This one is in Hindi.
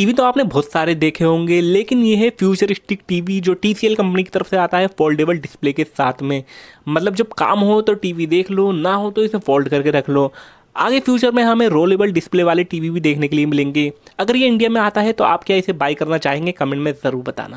टीवी तो आपने बहुत सारे देखे होंगे लेकिन ये है फ्यूचरिस्टिक टीवी जो टीसीएल कंपनी की तरफ से आता है फोल्डेबल डिस्प्ले के साथ में मतलब जब काम हो तो टीवी देख लो ना हो तो इसे फोल्ड करके रख लो आगे फ्यूचर में हमें रोलेबल डिस्प्ले वाले टीवी भी देखने के लिए मिलेंगे अगर ये इंडिया में आता है तो आप क्या इसे बाय करना चाहेंगे कमेंट में ज़रूर बताना